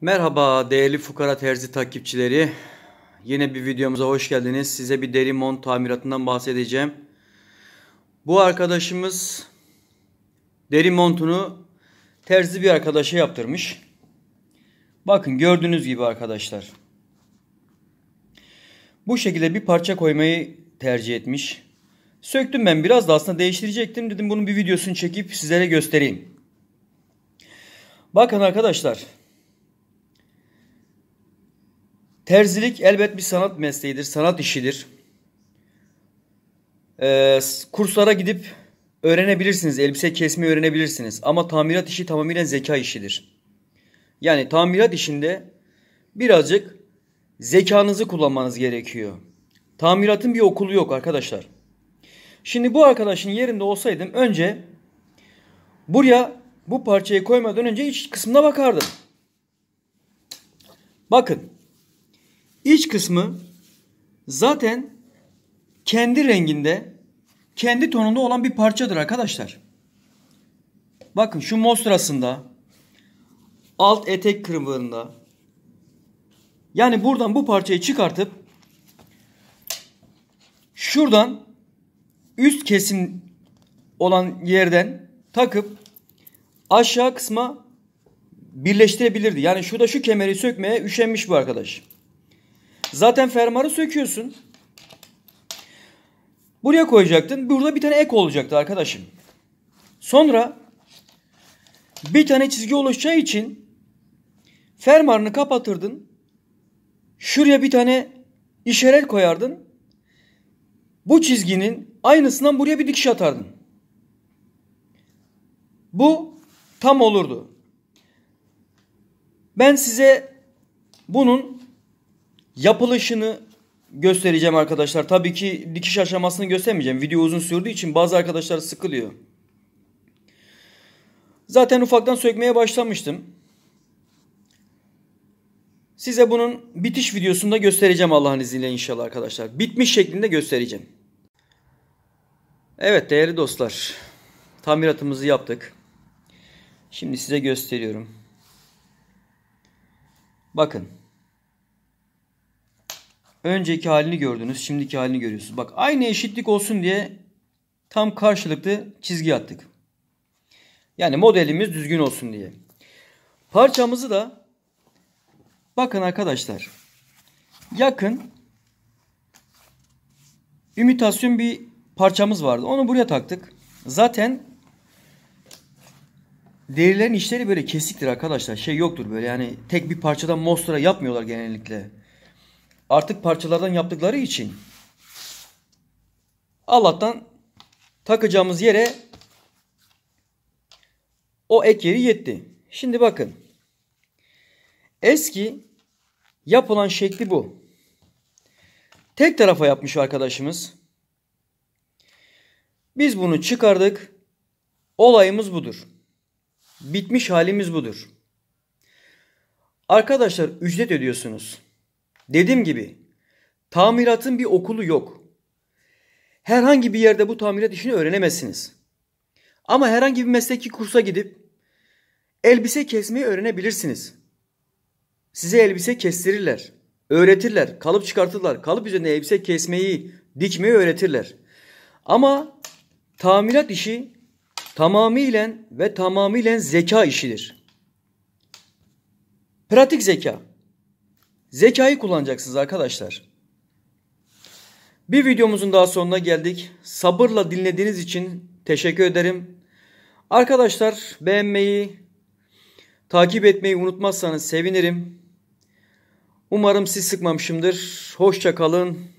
Merhaba değerli fukara terzi takipçileri. Yine bir videomuza hoş geldiniz. Size bir deri mont tamiratından bahsedeceğim. Bu arkadaşımız deri montunu terzi bir arkadaşa yaptırmış. Bakın gördüğünüz gibi arkadaşlar. Bu şekilde bir parça koymayı tercih etmiş. Söktüm ben biraz da aslında değiştirecektim. Dedim bunun bir videosunu çekip sizlere göstereyim. Bakın arkadaşlar. Arkadaşlar. Terzilik elbet bir sanat mesleğidir, sanat işidir. Ee, kurslara gidip öğrenebilirsiniz, elbise kesmeyi öğrenebilirsiniz. Ama tamirat işi tamamıyla zeka işidir. Yani tamirat işinde birazcık zekanızı kullanmanız gerekiyor. Tamiratın bir okulu yok arkadaşlar. Şimdi bu arkadaşın yerinde olsaydım önce buraya bu parçayı koymadan önce iç kısmına bakardım. Bakın İç kısmı zaten kendi renginde, kendi tonunda olan bir parçadır arkadaşlar. Bakın şu monstrasında alt etek kırmızında, Yani buradan bu parçayı çıkartıp şuradan üst kesim olan yerden takıp aşağı kısma birleştirebilirdi. Yani şurada şu kemeri sökmeye üşenmiş bu arkadaş. Zaten fermuarı söküyorsun. Buraya koyacaktın. Burada bir tane ek olacaktı arkadaşım. Sonra bir tane çizgi oluşacağı için fermuarını kapatırdın. Şuraya bir tane işaret koyardın. Bu çizginin aynısından buraya bir dikiş atardın. Bu tam olurdu. Ben size bunun yapılışını göstereceğim arkadaşlar. Tabii ki dikiş aşamasını göstermeyeceğim. Video uzun sürdüğü için bazı arkadaşlar sıkılıyor. Zaten ufaktan sökmeye başlamıştım. Size bunun bitiş videosunda göstereceğim Allah'ın izniyle inşallah arkadaşlar. Bitmiş şeklinde göstereceğim. Evet değerli dostlar. Tamiratımızı yaptık. Şimdi size gösteriyorum. Bakın. Önceki halini gördünüz, şimdiki halini görüyorsunuz. Bak aynı eşitlik olsun diye tam karşılıklı çizgi attık. Yani modelimiz düzgün olsun diye. Parçamızı da bakın arkadaşlar yakın imitasyon bir parçamız vardı. Onu buraya taktık. Zaten derilerin işleri böyle kesiktir arkadaşlar. Şey yoktur böyle yani tek bir parçadan mostra yapmıyorlar genellikle artık parçalardan yaptıkları için Allah'tan takacağımız yere o ek yeri yetti. Şimdi bakın. Eski yapılan şekli bu. Tek tarafa yapmış arkadaşımız. Biz bunu çıkardık. Olayımız budur. Bitmiş halimiz budur. Arkadaşlar ücret ödüyorsunuz. Dediğim gibi tamiratın bir okulu yok. Herhangi bir yerde bu tamirat işini öğrenemezsiniz. Ama herhangi bir mesleki kursa gidip elbise kesmeyi öğrenebilirsiniz. Size elbise kestirirler, öğretirler, kalıp çıkartırlar. Kalıp üzerine elbise kesmeyi, dikmeyi öğretirler. Ama tamirat işi tamamıyla ve tamamıyla zeka işidir. Pratik zeka. Zekayı kullanacaksınız arkadaşlar. Bir videomuzun daha sonuna geldik. Sabırla dinlediğiniz için teşekkür ederim. Arkadaşlar beğenmeyi, takip etmeyi unutmazsanız sevinirim. Umarım siz sıkmamışımdır. Hoşça kalın.